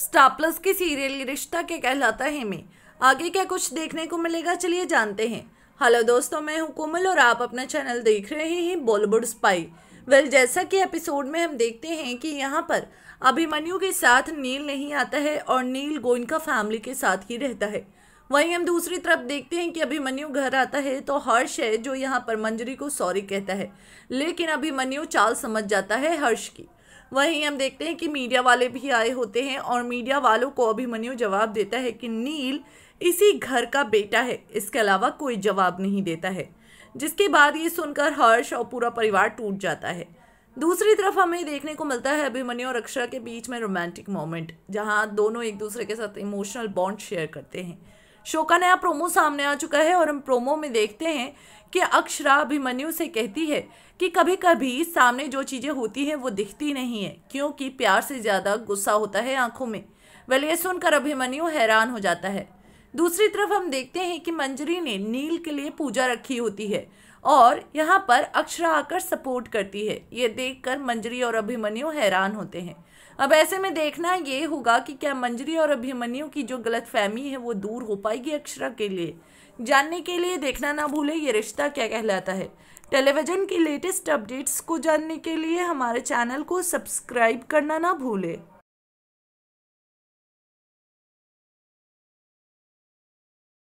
star plus की serial रिश्ता के कहलाता है में आगे क्या कुछ देखने को मिलेगा चलिए जानते हैं हेलो दोस्तों मैं हूं कोमल और आप अपना चैनल देख रहे हैं बॉलीवुड स्पाई वेल जैसा कि एपिसोड में हम देखते हैं कि यहां पर अभिमन्यु के साथ नील नहीं आता है और नील गोइनका फैमिली के साथ ही रहता है वहीं हम दूसरी तरफ देखते हैं कि अभिमन्यु घर आता है तो हर्ष है जो यहाँ पर मंजरी को सॉरी कहता है लेकिन अभिमन्यु चाल समझ जाता है हर्ष की वहीं हम देखते हैं कि मीडिया वाले भी आए होते हैं और मीडिया वालों को अभिमन्यु जवाब देता है कि नील इसी घर का बेटा है इसके अलावा कोई जवाब नहीं देता है जिसके बाद ये सुनकर हर्ष और पूरा परिवार टूट जाता है दूसरी तरफ हमें देखने को मिलता है अभिमन्यु और अक्षरा के बीच में रोमांटिक मोमेंट जहाँ दोनों एक दूसरे के साथ इमोशनल बॉन्ड शेयर करते हैं शो का नया प्रोमो सामने आ चुका है और हम प्रोमो में देखते हैं कि अक्षरा अभिमन्यु से कहती है कि कभी कभी सामने जो चीज़ें होती हैं वो दिखती नहीं है क्योंकि प्यार से ज़्यादा गुस्सा होता है आंखों में वेल ये सुनकर अभिमन्यु हैरान हो जाता है दूसरी तरफ हम देखते हैं कि मंजरी ने नील के लिए पूजा रखी होती है और यहाँ पर अक्षरा आकर सपोर्ट करती है ये देखकर मंजरी और अभिमन्यु हैरान होते हैं अब ऐसे में देखना ये होगा कि क्या मंजरी और अभिमन्यु की जो गलत फहमी है वो दूर हो पाएगी अक्षरा के लिए जानने के लिए देखना ना भूले ये रिश्ता क्या कहलाता है टेलीविज़न की लेटेस्ट अपडेट्स को जानने के लिए हमारे चैनल को सब्सक्राइब करना ना भूलें